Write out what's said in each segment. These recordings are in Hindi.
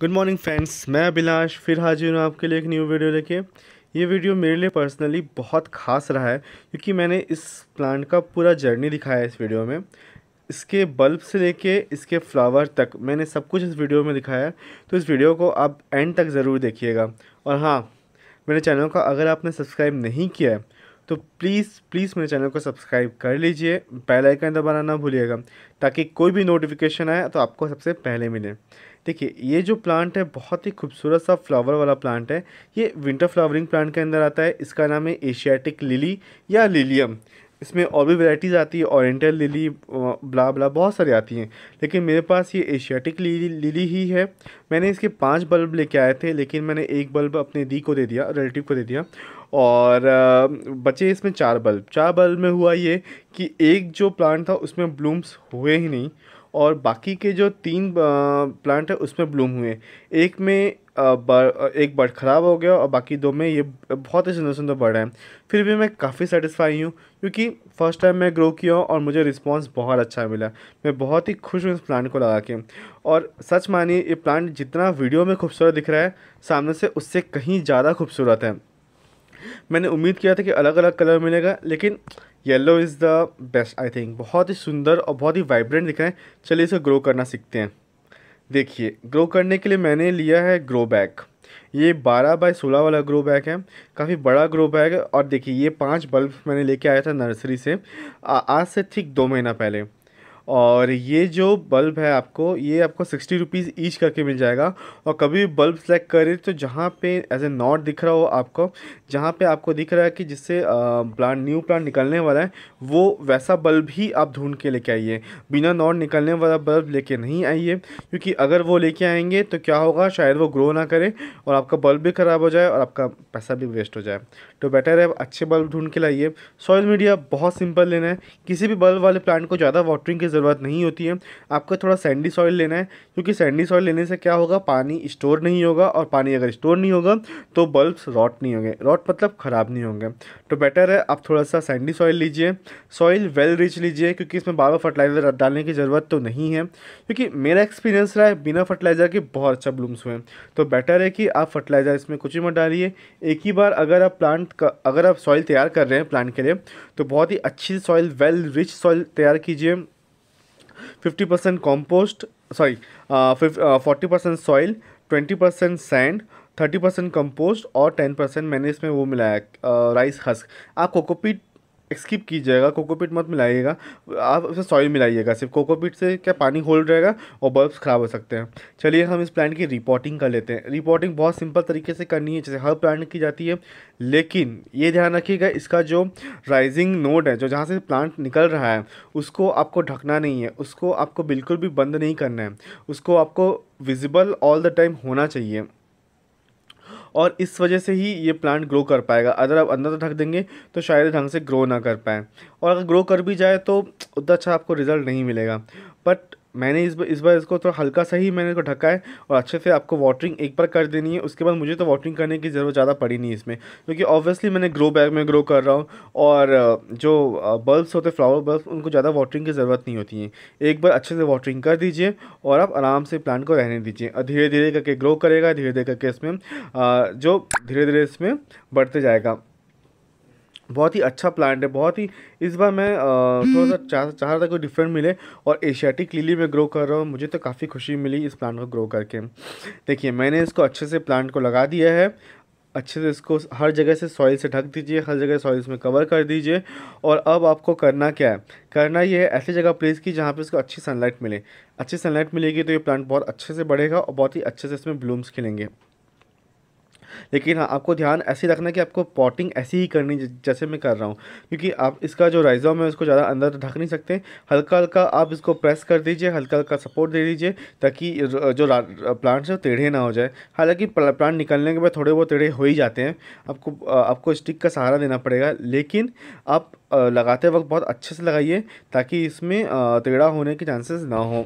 गुड मॉर्निंग फ्रेंड्स मैं अभिलाष फिर हाजिर हूँ आपके लिए एक न्यू वीडियो लेके ये वीडियो मेरे लिए पर्सनली बहुत खास रहा है क्योंकि मैंने इस प्लांट का पूरा जर्नी दिखाया है इस वीडियो में इसके बल्ब से लेके इसके फ्लावर तक मैंने सब कुछ इस वीडियो में दिखाया तो इस वीडियो को आप एंड तक ज़रूर देखिएगा और हाँ मेरे चैनल का अगर आपने सब्सक्राइब नहीं किया है तो प्लीज़ प्लीज़ मेरे चैनल को सब्सक्राइब कर लीजिए बेल आइकन दबाना ना भूलिएगा ताकि कोई भी नोटिफिकेशन आए तो आपको सबसे पहले मिले देखिए ये जो प्लांट है बहुत ही खूबसूरत सा फ्लावर वाला प्लांट है ये विंटर फ्लावरिंग प्लांट के अंदर आता है इसका नाम है एशियाटिक लिली या लिलियम इसमें और भी वैराइटीज़ आती है ओरिएंटल लिली ब्ला ब्ला बहुत सारी आती हैं लेकिन मेरे पास ये एशियाटिक लिली लिली ही है मैंने इसके पांच बल्ब लेके आए थे लेकिन मैंने एक बल्ब अपने दी को दे दिया रिलेटिव को दे दिया और बचे इसमें चार बल्ब चार बल्ब में हुआ ये कि एक जो प्लांट था उसमें ब्लूम्स हुए ही नहीं और बाकी के जो तीन प्लांट है उसमें ब्लूम हुए एक में एक बर्ड ख़राब हो गया और बाकी दो में ये बहुत ही सुंदर सुंदर बर्ड हैं फिर भी मैं काफ़ी सेटिस्फाई हूँ क्योंकि फ़र्स्ट टाइम मैं ग्रो किया और मुझे रिस्पांस बहुत अच्छा मिला मैं बहुत ही खुश हूँ इस प्लांट को लगा के और सच मानिए ये प्लांट जितना वीडियो में खूबसूरत दिख रहा है सामने से उससे कहीं ज़्यादा खूबसूरत है मैंने उम्मीद किया था कि अलग अलग कलर मिलेगा लेकिन yellow is the best I think बहुत ही सुंदर और बहुत ही वाइब्रेंट दिख रहे हैं चलिए इसे ग्रो करना सीखते हैं देखिए ग्रो करने के लिए मैंने लिया है ग्रो बैग ये 12 बाय 16 वाला ग्रो बैग है काफ़ी बड़ा ग्रो बैग है और देखिए ये पांच बल्ब मैंने लेके आया था नर्सरी से आ, आज से ठीक दो महीना पहले और ये जो बल्ब है आपको ये आपको सिक्सटी रुपीज़ ईच करके मिल जाएगा और कभी भी बल्ब सेलेक्ट करें तो जहाँ पे एज ए नॉट दिख रहा हो आपको जहाँ पे आपको दिख रहा है कि जिससे प्लांट न्यू प्लांट निकलने वाला है वो वैसा बल्ब ही आप ढूंढ के लेके आइए बिना नॉट निकलने वाला बल्ब लेके नहीं आइए क्योंकि अगर वो लेके आएंगे तो क्या होगा शायद वो ग्रो ना करे और आपका बल्ब भी ख़राब हो जाए और आपका पैसा भी वेस्ट हो जाए तो बेटर है अच्छे बल्ब ढूंढ के लाइए सॉयल मीडिया बहुत सिंपल लेना है किसी भी बल्ब वाले प्लांट को ज़्यादा वाटरिंग की ज़रूरत नहीं होती है आपको थोड़ा सैंडी सॉइल लेना है क्योंकि सैंडी सॉइल लेने से क्या होगा पानी स्टोर नहीं होगा और पानी अगर स्टोर नहीं होगा तो बल्ब्स रॉट नहीं होंगे रॉट मतलब ख़राब नहीं होंगे तो बेटर है आप थोड़ा सा सैंडी सॉइल लीजिए सॉइल वेल रिच लीजिए क्योंकि इसमें बार बार फर्टिलाइज़र डालने की ज़रूरत तो नहीं है क्योंकि मेरा एक्सपीरियंस रहा है बिना फर्टिलाइज़र के बहुत अच्छा ब्लूम्स हुए तो बेटर है कि आप फर्टिलाइज़र इसमें कुछ ही मत डालिए एक ही बार अगर आप प्लांट का अगर आप सॉइल तैयार कर रहे हैं प्लांट के लिए तो बहुत ही अच्छी सॉइल वेल रिच सॉइल तैयार कीजिए fifty percent compost sorry forty percent soil twenty percent sand thirty percent compost और टेन परसेंट मैंने इसमें वो मिलाया राइस uh, हस्क आप कोकोपीट स्किप कीजिएगा कोकोपीट मत मिलाइएगा आप उसे सॉइल मिलाइएगा सिर्फ कोकोपीट से क्या पानी होल्ड रहेगा और बल्ब्स ख़राब हो सकते हैं चलिए हम इस प्लांट की रिपोर्टिंग कर लेते हैं रिपोर्टिंग बहुत सिंपल तरीके से करनी है जैसे हर प्लांट की जाती है लेकिन ये ध्यान रखिएगा इसका जो राइजिंग नोड है जो जहाँ से प्लांट निकल रहा है उसको आपको ढकना नहीं है उसको आपको बिल्कुल भी बंद नहीं करना है उसको आपको विजिबल ऑल द टाइम होना चाहिए और इस वजह से ही ये प्लांट ग्रो कर पाएगा अगर आप अंदर ढक देंगे तो शायद ढंग से ग्रो ना कर पाएँ और अगर ग्रो कर भी जाए तो उतना अच्छा आपको रिज़ल्ट नहीं मिलेगा बट मैंने इस बार इस बार इसको थोड़ा हल्का सा ही मैंने इसको ढका है और अच्छे से आपको वाटरिंग एक बार कर देनी है उसके बाद मुझे तो वाटरिंग करने की ज़रूरत ज़्यादा पड़ी नहीं इसमें क्योंकि ऑब्वियसली मैंने ग्रो बैग में ग्रो कर रहा हूँ और जो बल्ब्स होते फ्लावर बल्ब उनको ज़्यादा वाटरिंग की ज़रूरत नहीं होती है एक बार अच्छे से वाटरिंग कर दीजिए और आप आराम से प्लांट को रहने दीजिए और धीरे धीरे करके ग्रो करेगा धीरे धीरे करके इसमें जो धीरे धीरे इसमें बढ़ते जाएगा बहुत ही अच्छा प्लांट है बहुत ही इस बार मैं थोड़ा सा हम्म। चाह चाह रहा था कोई डिफरेंट मिले और एशियाटिक लिली में ग्रो कर रहा हूँ मुझे तो काफ़ी खुशी मिली इस प्लांट को ग्रो करके देखिए मैंने इसको अच्छे से प्लांट को लगा दिया है अच्छे से इसको हर जगह से सॉइल से ढक दीजिए हर जगह सॉइल में कवर कर दीजिए और अब आपको करना क्या है करना ये है ऐसी जगह प्लेस की जहाँ पे इसको अच्छी सनलाइट मिले अच्छी सनलाइट मिलेगी तो ये प्लांट बहुत अच्छे से बढ़ेगा और बहुत ही अच्छे से इसमें ब्लूम्स खिलेंगे लेकिन हाँ आपको ध्यान ऐसे रखना कि आपको पॉटिंग ऐसी ही करनी जैसे मैं कर रहा हूँ क्योंकि आप इसका जो राइजॉम है उसको ज़्यादा अंदर ढक नहीं सकते हल्का हल्का आप इसको प्रेस कर दीजिए हल्का हल्का सपोर्ट दे दीजिए ताकि जो प्लांट्स है वो टेढ़े ना हो जाए हालाँकि प्लांट निकलने के बाद थोड़े बहुत टेढ़े हो ही जाते हैं आपको आपको स्टिक का सहारा देना पड़ेगा लेकिन आप लगाते वक्त बहुत अच्छे से लगाइए ताकि इसमें टेढ़ा होने के चांसेस ना हो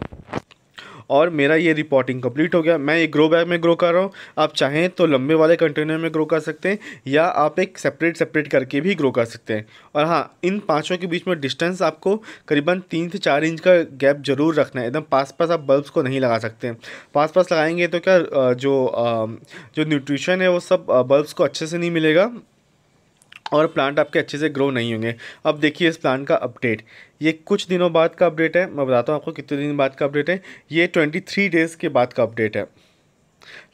और मेरा ये रिपोर्टिंग कंप्लीट हो गया मैं ये ग्रो बैग में ग्रो कर रहा हूँ आप चाहें तो लंबे वाले कंटेनर में ग्रो कर सकते हैं या आप एक सेपरेट सेपरेट करके भी ग्रो कर सकते हैं और हाँ इन पाँचों के बीच में डिस्टेंस आपको करीबन तीन से चार इंच का गैप ज़रूर रखना है एकदम पास पास आप बल्ब्स को नहीं लगा सकते पास पास लगाएंगे तो क्या जो जो न्यूट्रिशन है वो सब बल्ब्स को अच्छे से नहीं मिलेगा और प्लांट आपके अच्छे से ग्रो नहीं होंगे अब देखिए इस प्लांट का अपडेट ये कुछ दिनों बाद का अपडेट है मैं बताता हूँ आपको कितने दिन बाद का अपडेट है ये ट्वेंटी थ्री डेज़ के बाद का अपडेट है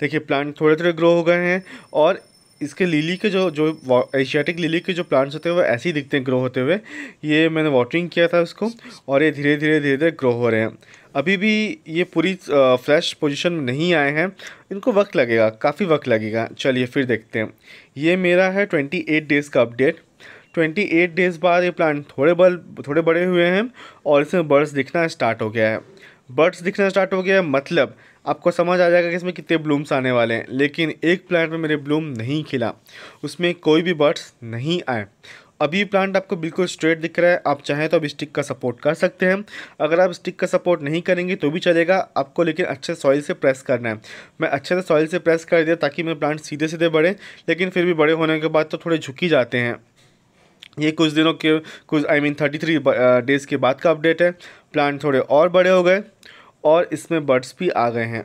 देखिए प्लांट थोड़े थोड़े ग्रो हो गए हैं और इसके लिली के जो जो एशियाटिक लिली के जो प्लांट्स होते हैं वो ऐसे ही दिखते हैं ग्रो होते हुए ये मैंने वाटरिंग किया था उसको और ये धीरे धीरे धीरे धीरे ग्रो हो रहे हैं अभी भी ये पूरी फ्लैश पोजीशन में नहीं आए हैं इनको वक्त लगेगा काफ़ी वक्त लगेगा चलिए फिर देखते हैं ये मेरा है ट्वेंटी एट डेज़ का अपडेट ट्वेंटी एट डेज़ बाद ये प्लांट थोड़े बल थोड़े बड़े हुए हैं और इसमें बर्ड्स दिखना स्टार्ट हो गया है बर्ड्स दिखना स्टार्ट हो गया है मतलब आपको समझ आ जाएगा कि इसमें कितने ब्लूम्स आने वाले हैं लेकिन एक प्लांट में मेरे ब्लूम नहीं खिला उसमें कोई भी बर्ड्स नहीं आए अभी प्लांट आपको बिल्कुल स्ट्रेट दिख रहा है आप चाहें तो अब स्टिक का सपोर्ट कर सकते हैं अगर आप स्टिक का सपोर्ट नहीं करेंगे तो भी चलेगा आपको लेकिन अच्छे सॉइल से प्रेस करना है मैं अच्छे से सॉइल से प्रेस कर दिया ताकि मेरे प्लांट सीधे सीधे बढ़े लेकिन फिर भी बड़े होने के बाद तो थोड़े झुक ही जाते हैं ये कुछ दिनों के कुछ I mean thirty three days के बाद का अपडेट है प्लांट थोड़े और बड़े हो गए और इसमें बर्ड्स भी आ गए हैं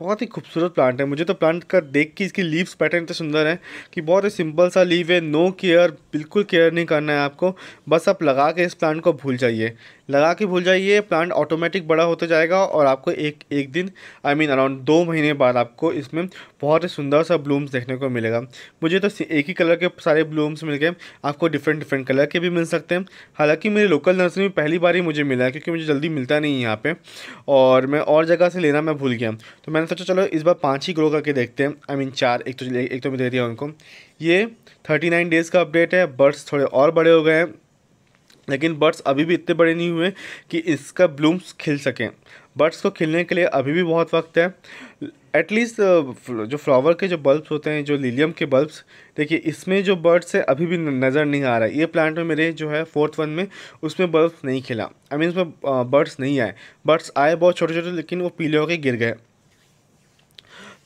बहुत ही खूबसूरत प्लांट है मुझे तो प्लांट का देख के इसकी लीव्स पैटर्न इतना सुंदर है कि बहुत ही सिंपल सा लीव है नो केयर बिल्कुल केयर नहीं करना है आपको बस आप लगा के इस प्लांट को भूल जाइए लगा के भूल जाइए प्लांट ऑटोमेटिक बड़ा होता जाएगा और आपको एक एक दिन आई मीन अराउंड दो महीने बाद आपको इसमें बहुत ही सुंदर सा ब्लूम्स देखने को मिलेगा मुझे तो एक ही कलर के सारे ब्लूम्स मिल गए आपको डिफरेंट डिफरेंट कलर के भी मिल सकते हैं हालाँकि मेरे लोकल नर्सरी में पहली बार ही मुझे मिला क्योंकि मुझे जल्दी मिलता नहीं यहाँ पर और मैं और जगह से लेना मैं भूल गया तो मैंने मैंने सोचा चलो इस बार पाँच ही ग्रो करके देखते हैं आई I मीन mean, चार एक तो एक तो मैं दे दिया उनको ये थर्टी नाइन डेज़ का अपडेट है बर्ड्स थोड़े और बड़े हो गए हैं लेकिन बर्ड्स अभी भी इतने बड़े नहीं हुए कि इसका ब्लूम्स खिल सकें बर्ड्स को खिलने के लिए अभी भी बहुत वक्त है एटलीस्ट uh, जो फ्लावर के जो बल्ब्स होते हैं जो लिलियम के बल्ब्स देखिए इसमें जो बर्ड्स है अभी भी नज़र नहीं आ रहा है ये प्लांट में मेरे जो है फोर्थ वन में उसमें बल्ब नहीं खिला आई I मीन mean, उसमें बर्ड्स uh, नहीं आए बर्ड्स आए बहुत छोटे छोटे लेकिन वो पीले होकर गिर गए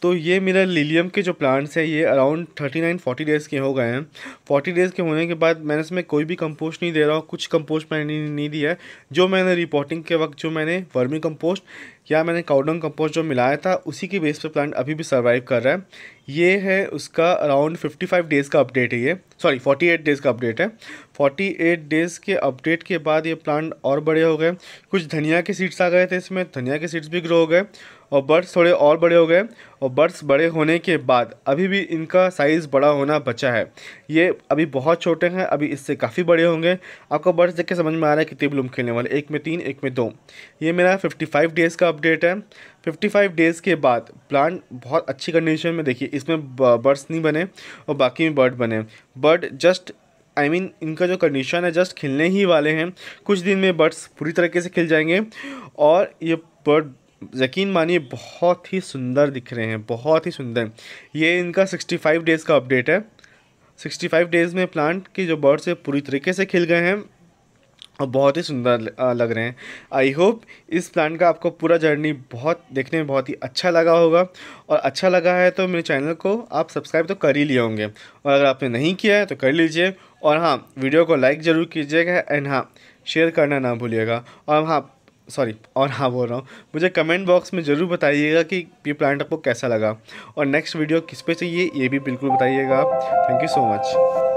तो ये मेरा लीलियम के जो प्लांट्स है ये around thirty nine forty days के हो गए हैं फोर्टी डेज़ के होने के बाद मैंने इसमें कोई भी कंपोस्ट नहीं दे रहा हूँ कुछ कंपोस्ट मैंने नहीं दिया है जो मैंने रिपोर्टिंग के वक्त जो मैंने वर्मी कंपोस्ट या मैंने काउडंग कंपोस्ट जो मिलाया था उसी के बेस पर प्लांट अभी भी सर्वाइव कर रहा है ये है उसका अराउंड फाइव डेज़ का अपडेट है ये सॉरी एट डेज़ का अपडेट है एट डेज़ के अपडेट के बाद ये प्लांट और बड़े हो गए कुछ धनिया के सीड्स आ गए थे इसमें धनिया के सीड्स भी ग्रो हो गए और बर्ड्स थोड़े और बड़े हो गए और बर्ड्स बड़े होने के बाद अभी भी इनका साइज़ बड़ा होना बचा है ये अभी बहुत छोटे हैं अभी इससे काफ़ी बड़े होंगे आपको बर्ड्स देख के समझ में आ रहा है कितने ब्लूम खेलने वाले एक में तीन एक में दो ये मेरा 55 डेज़ का अपडेट है 55 डेज़ के बाद प्लांट बहुत अच्छी कंडीशन में देखिए इसमें बर्ड्स नहीं बने और बाकी में बर्ड बने bird just I I mean mean, इनका जो कंडीशन है जस्ट खिलने ही वाले हैं कुछ दिन में बर्ड्स पूरी तरीके से खिल जाएंगे और ये बर्ड यकीन मानिए बहुत ही सुंदर दिख रहे हैं बहुत ही सुंदर ये इनका सिक्सटी फाइव डेज़ का अपडेट है सिक्सटी फाइव डेज़ में प्लांट के जो बर्ड्स है पूरी तरीके से खिल गए हैं और बहुत ही सुंदर लग रहे हैं आई होप इस प्लांट का आपको पूरा जर्नी बहुत देखने में बहुत ही अच्छा लगा होगा और अच्छा लगा है तो मेरे चैनल को आप सब्सक्राइब तो कर ही लिए होंगे और अगर आपने नहीं किया है तो कर लीजिए और हाँ वीडियो को लाइक ज़रूर कीजिएगा एंड हाँ शेयर करना ना भूलिएगा और हाँ सॉरी और हाँ बोल रहा हूँ मुझे कमेंट बॉक्स में ज़रूर बताइएगा कि ये प्लांट आपको कैसा लगा और नेक्स्ट वीडियो किस पे चाहिए ये भी बिल्कुल बताइएगा थैंक यू सो मच